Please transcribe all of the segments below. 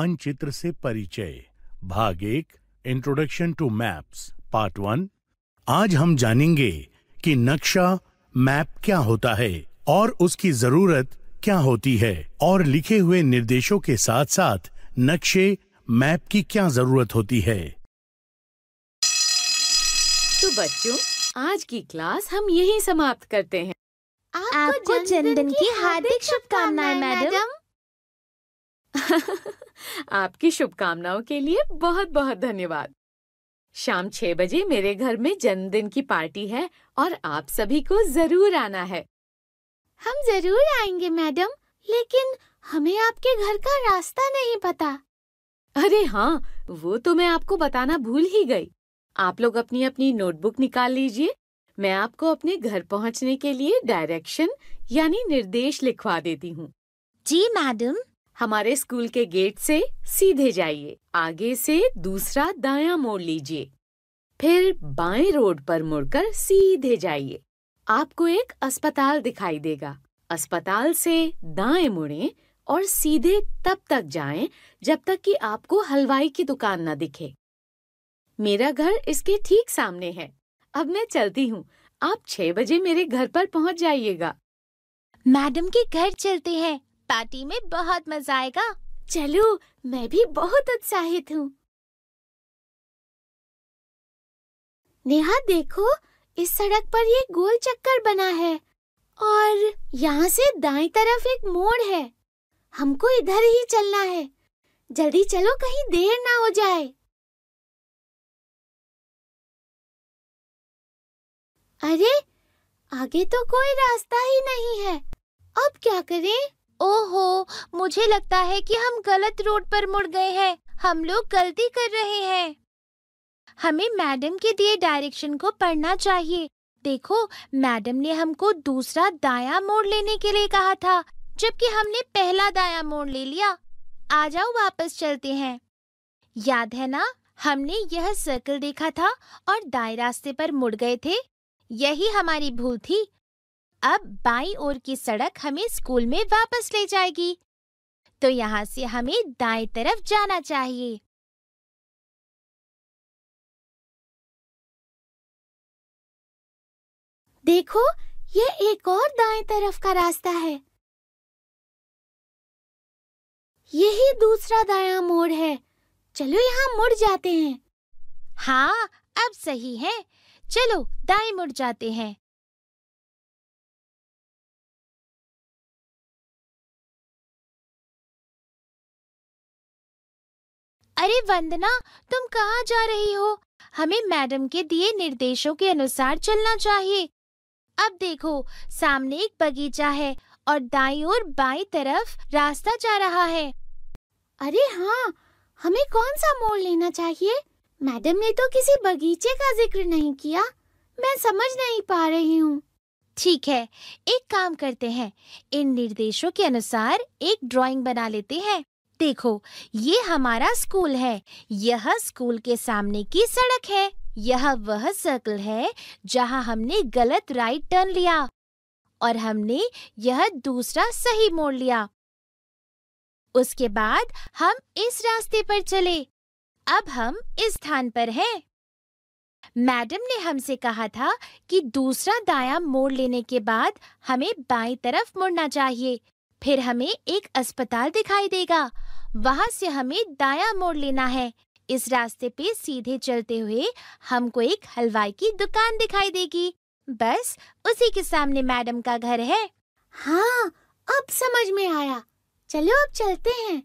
मानचित्र से परिचय भाग एक introduction to maps part one आज हम जानेंगे कि नक्शा मैप क्या होता है और उसकी जरूरत क्या होती है और लिखे हुए निर्देशों के साथ साथ नक्शे मैप की क्या जरूरत होती है तो बच्चों आज की क्लास हम यही समाप्त करते हैं आपको, आपको जन्मदिन की हार्दिक शुभकामनाएं मैडम आपकी शुभकामनाओं के लिए बहुत बहुत धन्यवाद शाम छह बजे मेरे घर में जन्मदिन की पार्टी है और आप सभी को जरूर आना है हम जरूर आएंगे मैडम लेकिन हमें आपके घर का रास्ता नहीं पता अरे हाँ वो तो मैं आपको बताना भूल ही गई आप लोग अपनी अपनी नोटबुक निकाल लीजिए मैं आपको अपने घर पहुँचने के लिए डायरेक्शन यानी निर्देश लिखवा देती हूँ जी मैडम हमारे स्कूल के गेट से सीधे जाइए आगे से दूसरा दाया मोड़ लीजिए फिर बाएं रोड पर मुड़कर सीधे जाइए आपको एक अस्पताल दिखाई देगा अस्पताल से दाएं मुड़ें और सीधे तब तक जाएं जब तक कि आपको हलवाई की दुकान न दिखे मेरा घर इसके ठीक सामने है अब मैं चलती हूँ आप छह बजे मेरे घर पर पहुँच जाइएगा मैडम के घर चलते हैं पार्टी में बहुत मजा आएगा चलो मैं भी बहुत उत्साहित हूँ नेहा देखो इस सड़क पर ये गोल चक्कर बना है और यहाँ से दाई तरफ एक मोड़ है हमको इधर ही चलना है जल्दी चलो कहीं देर ना हो जाए अरे आगे तो कोई रास्ता ही नहीं है अब क्या करें ओहो मुझे लगता है कि हम गलत रोड पर मुड़ गए हैं हम लोग गलती कर रहे हैं हमें मैडम के दिए डायरेक्शन को पढ़ना चाहिए देखो मैडम ने हमको दूसरा दाया मोड़ लेने के लिए कहा था जबकि हमने पहला दाया मोड़ ले लिया आ जाओ वापस चलते हैं याद है ना हमने यह सर्कल देखा था और दाए रास्ते पर मुड़ गए थे यही हमारी भूल थी अब बाई और की सड़क हमें स्कूल में वापस ले जाएगी तो यहाँ से हमें दाएं तरफ जाना चाहिए देखो ये एक और दाएं तरफ का रास्ता है यही दूसरा दाया मोड़ है चलो यहाँ मुड़ जाते हैं हाँ अब सही है चलो दाएं मुड़ जाते हैं अरे वंदना तुम कहाँ जा रही हो हमें मैडम के दिए निर्देशों के अनुसार चलना चाहिए अब देखो सामने एक बगीचा है और दाई और बाई तरफ रास्ता जा रहा है अरे हाँ हमें कौन सा मोड़ लेना चाहिए मैडम ने तो किसी बगीचे का जिक्र नहीं किया मैं समझ नहीं पा रही हूँ ठीक है एक काम करते हैं इन निर्देशों के अनुसार एक ड्राइंग बना लेते हैं देखो ये हमारा स्कूल है यह स्कूल के सामने की सड़क है यह वह सर्कल है जहाँ हमने गलत राइट टर्न लिया और हमने यह दूसरा सही मोड़ लिया उसके बाद हम इस रास्ते पर चले अब हम इस स्थान पर हैं। मैडम ने हमसे कहा था कि दूसरा दायां मोड़ लेने के बाद हमें बाईं तरफ मुड़ना चाहिए फिर हमें एक अस्पताल दिखाई देगा वहाँ से हमें दाया मोड़ लेना है इस रास्ते पे सीधे चलते हुए हमको एक हलवाई की दुकान दिखाई देगी बस उसी के सामने मैडम का घर है हाँ अब समझ में आया चलो अब चलते हैं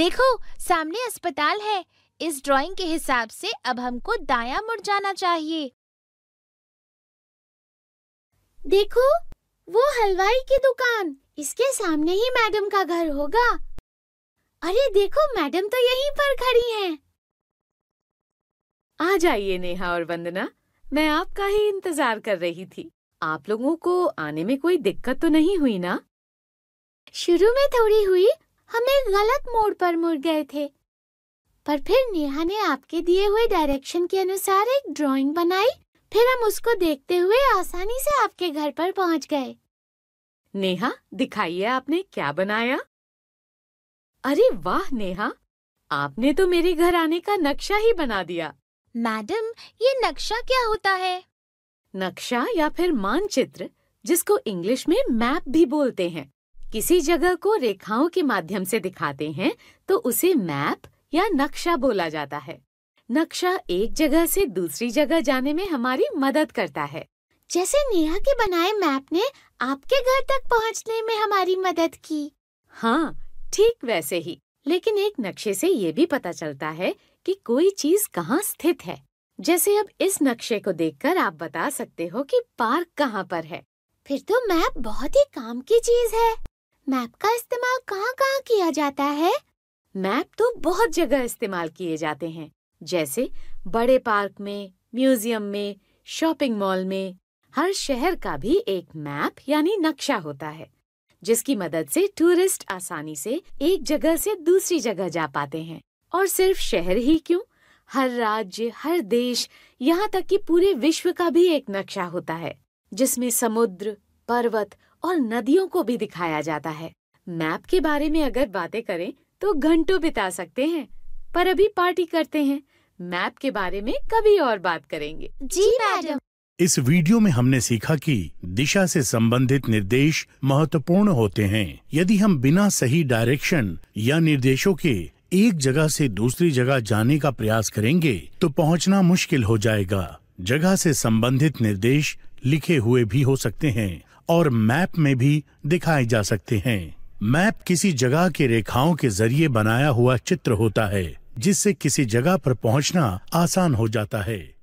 देखो सामने अस्पताल है इस ड्राइंग के हिसाब से अब हमको दाया मुड़ जाना चाहिए देखो वो हलवाई की दुकान इसके सामने ही मैडम का घर होगा अरे देखो मैडम तो यहीं पर खड़ी हैं। आ जाइए नेहा और वंदना मैं आपका ही इंतजार कर रही थी आप लोगों को आने में कोई दिक्कत तो नहीं हुई ना शुरू में थोड़ी हुई हम एक गलत मोड़ पर मुड़ गए थे पर फिर नेहा ने आपके दिए हुए डायरेक्शन के अनुसार एक ड्राइंग बनाई फिर हम उसको देखते हुए आसानी से आपके घर पर पहुंच गए नेहा दिखाइए आपने क्या बनाया अरे वाह नेहा आपने तो मेरे घर आने का नक्शा ही बना दिया मैडम ये नक्शा क्या होता है नक्शा या फिर मानचित्र जिसको इंग्लिश में मैप भी बोलते हैं किसी जगह को रेखाओं के माध्यम से दिखाते हैं तो उसे मैप या नक्शा बोला जाता है नक्शा एक जगह से दूसरी जगह जाने में हमारी मदद करता है जैसे नेहा के बनाए मैप ने आपके घर तक पहुंचने में हमारी मदद की हाँ ठीक वैसे ही लेकिन एक नक्शे से ये भी पता चलता है कि कोई चीज कहाँ स्थित है जैसे अब इस नक्शे को देखकर आप बता सकते हो कि पार्क कहाँ पर है फिर तो मैप बहुत ही काम की चीज है मैप का इस्तेमाल कहाँ कहाँ किया जाता है मैप तो बहुत जगह इस्तेमाल किए जाते हैं जैसे बड़े पार्क में म्यूजियम में शॉपिंग मॉल में हर शहर का भी एक मैप यानी नक्शा होता है जिसकी मदद से टूरिस्ट आसानी से एक जगह से दूसरी जगह जा पाते हैं और सिर्फ शहर ही क्यों हर राज्य हर देश यहाँ तक कि पूरे विश्व का भी एक नक्शा होता है जिसमें समुद्र पर्वत और नदियों को भी दिखाया जाता है मैप के बारे में अगर बातें करें तो घंटों बिता सकते हैं पर अभी पार्टी करते हैं मैप के बारे में कभी और बात करेंगे जी मैडम इस वीडियो में हमने सीखा कि दिशा से संबंधित निर्देश महत्वपूर्ण होते हैं यदि हम बिना सही डायरेक्शन या निर्देशों के एक जगह से दूसरी जगह जाने का प्रयास करेंगे तो पहुंचना मुश्किल हो जाएगा जगह से संबंधित निर्देश लिखे हुए भी हो सकते हैं और मैप में भी दिखाए जा सकते हैं मैप किसी जगह के रेखाओं के जरिए बनाया हुआ चित्र होता है जिससे किसी जगह पर पहुंचना आसान हो जाता है